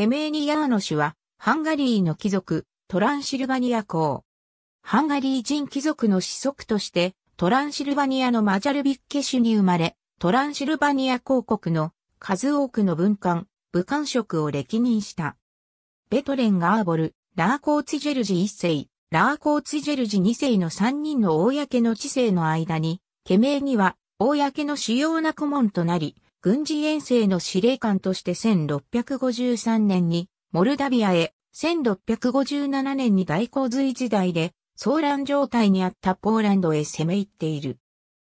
ケメーニヤーノ氏は、ハンガリーの貴族、トランシルバニア公。ハンガリー人貴族の子息として、トランシルバニアのマジャルビッケ氏に生まれ、トランシルバニア公国の数多くの文官、武官職を歴任した。ベトレン・ガーボル、ラーコーツィジェルジ1世、ラーコーツィジェルジ2世の3人の公の知性の間に、ケメーニは、公の主要な顧問となり、軍事遠征の司令官として1653年にモルダビアへ、1657年に大洪水時代で騒乱状態にあったポーランドへ攻め入っている。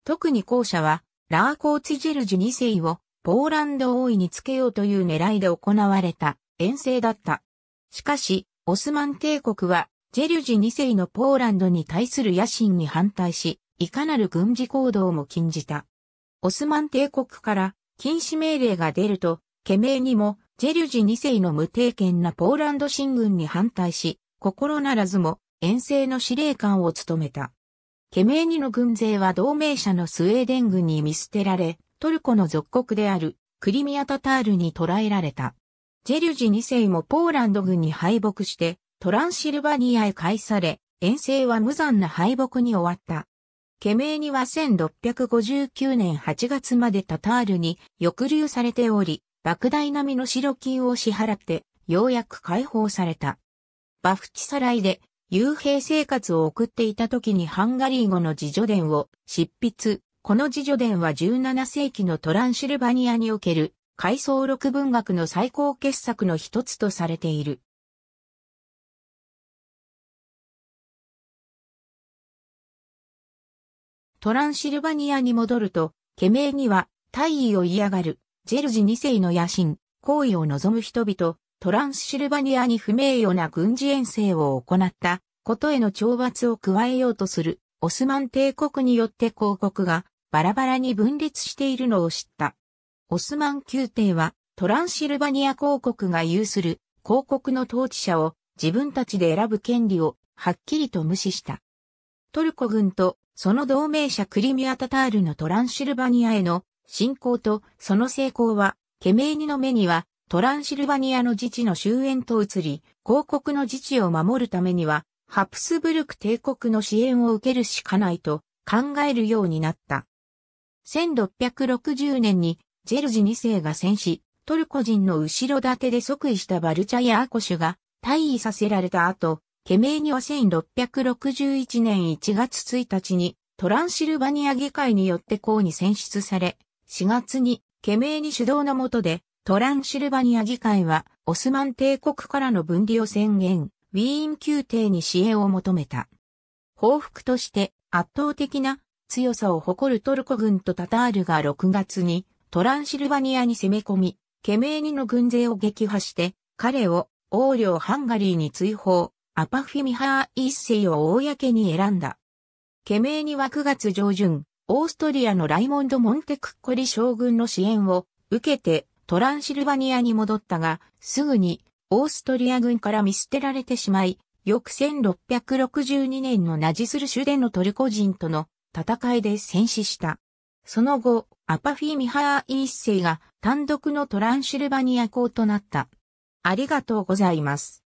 特に後者は、ラーコーツジェルジ2世をポーランド王位につけようという狙いで行われた遠征だった。しかし、オスマン帝国は、ジェルジ2世のポーランドに対する野心に反対し、いかなる軍事行動も禁じた。オスマン帝国から禁止命令が出ると、懸命にも、ジェリュジ2世の無定権なポーランド進軍に反対し、心ならずも遠征の司令官を務めた。ケメーニの軍勢は同盟者のスウェーデン軍に見捨てられ、トルコの属国であるクリミアタタールに捕らえられた。ジェリュジ2世もポーランド軍に敗北してトランシルバニアへ返され、遠征は無残な敗北に終わった。メ名には1659年8月までタタールに抑留されており、莫大な身白金を支払って、ようやく解放された。バフチサライで幽閉生活を送っていた時にハンガリー語の自助伝を執筆。この自助伝は17世紀のトランシルバニアにおける階層録文学の最高傑作の一つとされている。トランシルバニアに戻ると、家名には、大尉を嫌がる、ジェルジ2世の野心、行為を望む人々、トランシルバニアに不名誉な軍事遠征を行ったことへの懲罰を加えようとするオスマン帝国によって広告がバラバラに分裂しているのを知った。オスマン宮廷はトランシルバニア公国が有する公国の統治者を自分たちで選ぶ権利をはっきりと無視した。トルコ軍とその同盟者クリミア・タタールのトランシルバニアへの侵攻とその成功は、ケメーニの目にはトランシルバニアの自治の終焉と移り、広告の自治を守るためには、ハプスブルク帝国の支援を受けるしかないと考えるようになった。1660年にジェルジ2世が戦死、トルコ人の後ろ盾で即位したバルチャヤーコシュが退位させられた後、ケメーニは1661年1月1日にトランシルバニア議会によって公に選出され、4月にケメーニ主導の下でトランシルバニア議会はオスマン帝国からの分離を宣言、ウィーン宮廷に支援を求めた。報復として圧倒的な強さを誇るトルコ軍とタタールが6月にトランシルバニアに攻め込み、ケメーニの軍勢を撃破して彼を王領ハンガリーに追放。アパフィミハー一世を公に選んだ。懸命には9月上旬、オーストリアのライモンド・モンテクッコリ将軍の支援を受けてトランシルバニアに戻ったが、すぐにオーストリア軍から見捨てられてしまい、翌1662年のナジスル州でのトルコ人との戦いで戦死した。その後、アパフィミハー一世が単独のトランシルバニア公となった。ありがとうございます。